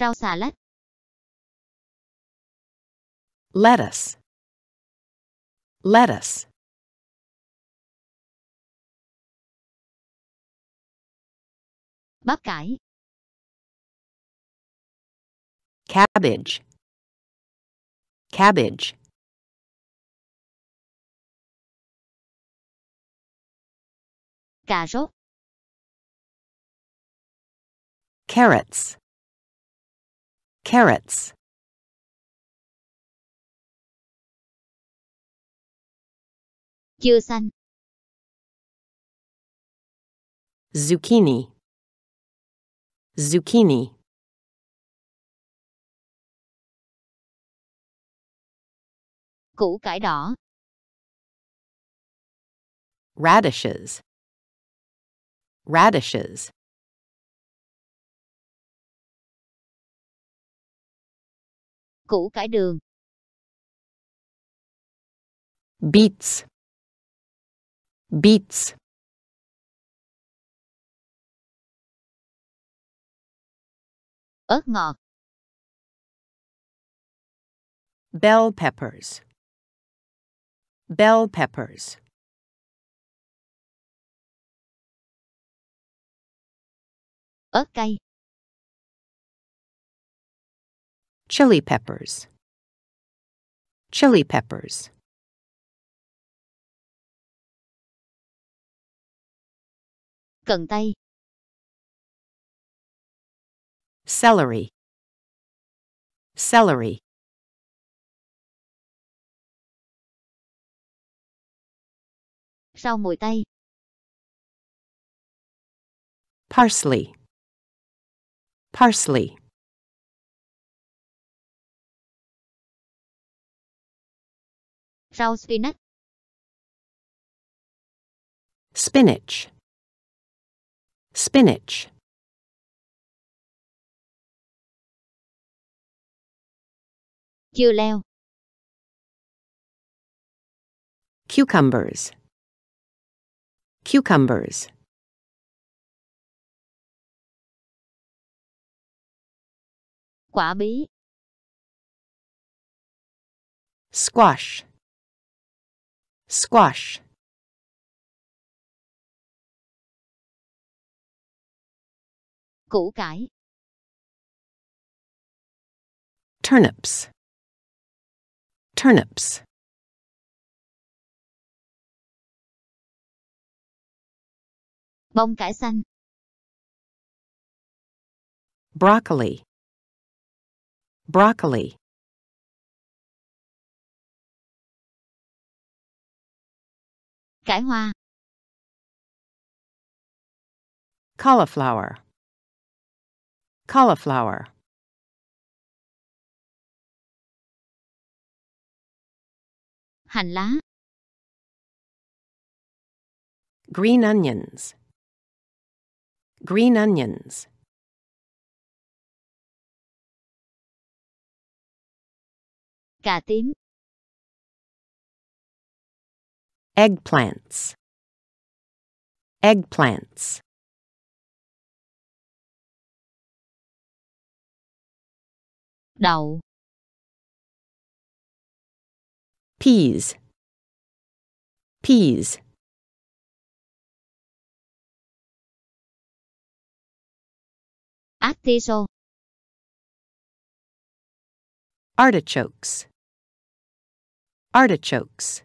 Rau xà lách. Lettuce. Lettuce. Bắp cải. Cabbage. Cabbage. Cà rốt. Carrots. Carrots Dưa xanh Zucchini Zucchini Củ cải đỏ Radishes Radishes củ cải đường. Beets. Beets. ớt ngọt. Bell peppers. Bell peppers. ớt cay. chili peppers, chili peppers. Cần tây. Celery. Celery. Rau mùi tây. Parsley. Parsley. Rau spinach. Spinach. Spinach. Dưa leo. Cucumbers. Cucumbers. Quả bí. Squash. Squash Củ cải Turnips Turnips Bông cải xanh Broccoli Broccoli Cải hoa Cauliflower Cauliflower Hành lá Green onions Green onions Cà tím eggplants eggplants đậu peas peas artichoke, artichokes artichokes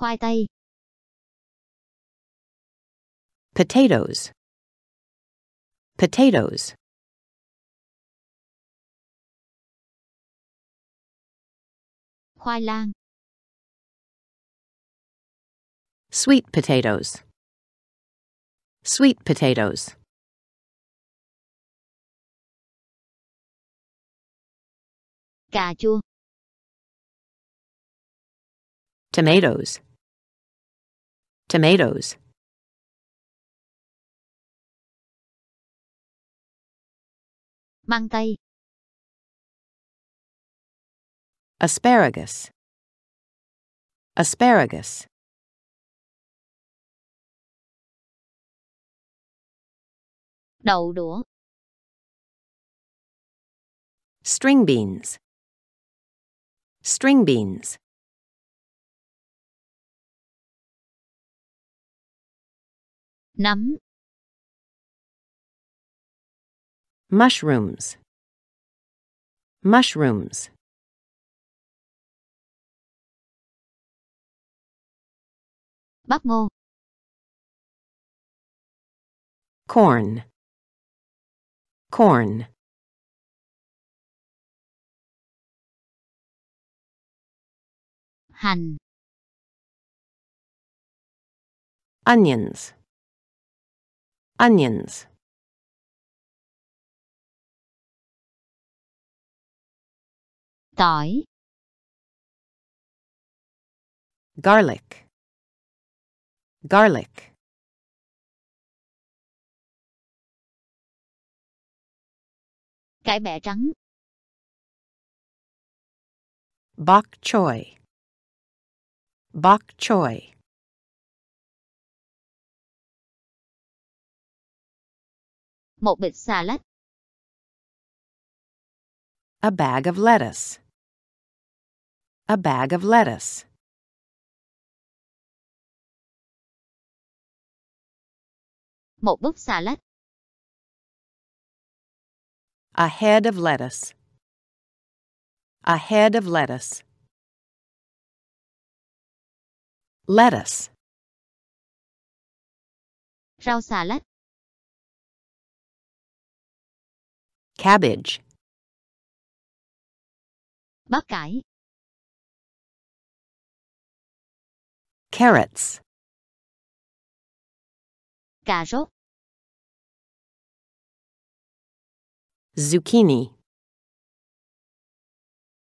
khoai tây potatoes potatoes khoai lang sweet potatoes sweet potatoes cà chua tomatoes tomatoes măng tây asparagus asparagus đậu đũa string beans string beans nắm mushrooms mushrooms bắp ngô corn corn hành onions Onions. Tỏi. Garlic. Garlic. Cải bẹ trắng. Bok choy. Bok choy. một bịch xà lách. A bag of lettuce. A bag of lettuce. Một bức xà lách. A head of lettuce. A head of lettuce. Lettuce. Rau xà lách. Cabbage. Bắp cải. Carrots. Cà rốt. Zucchini.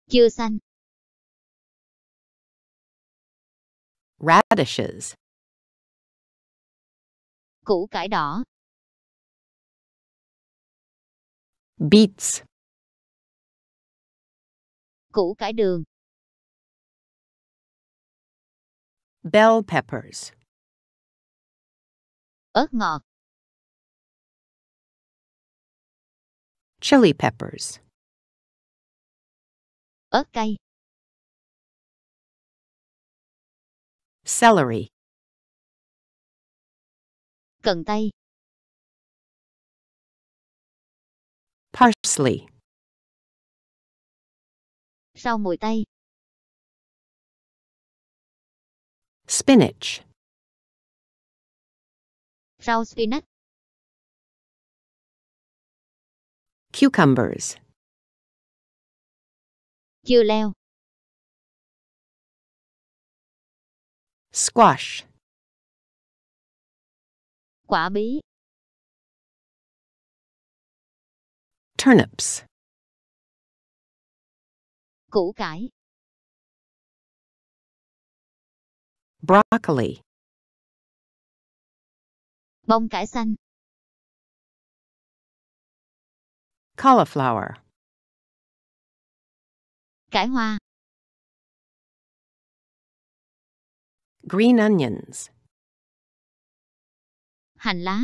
Dưa xanh. Radishes. Củ cải đỏ. beets củ cải đường bell peppers ớt ngọt chili peppers ớt cay celery cần tây Parsley. Rau mùi tây. Spinach. Rau spinach. Cucumbers. Dưa leo. Squash. Quả bí. turnips. Củ cải. Broccoli. Bông cải xanh. Cauliflower. Cải hoa. Green onions. Hành lá.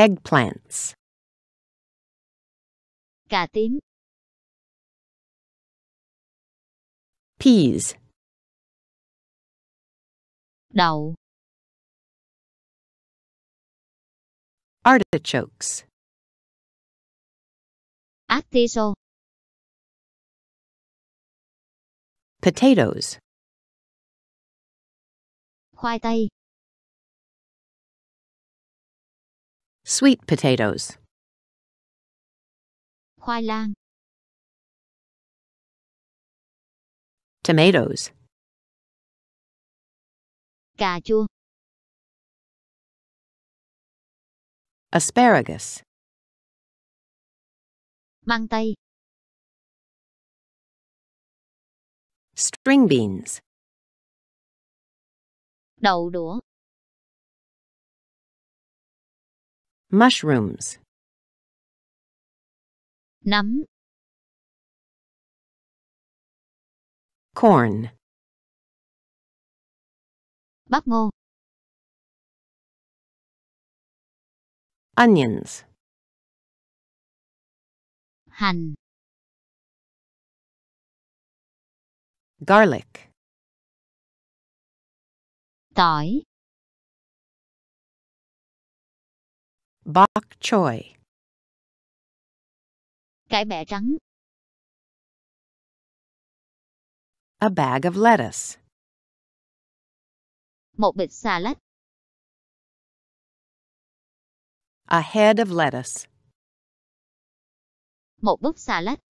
Eggplants. tím. Peas. Đậu. Artichokes. Artiso. Potatoes. Khoai tây. Sweet potatoes. Khoai lang. Tomatoes. Cà chua. Asparagus. Măng tây. String beans. Đậu đũa. Mushrooms. Nắm. Corn. Bắp ngô. Onions. Hành. Garlic. Tỏi. Bok choy. Cải bẹ trắng. A bag of lettuce. Một bịch xà lách. A head of lettuce. Một bức xà lách.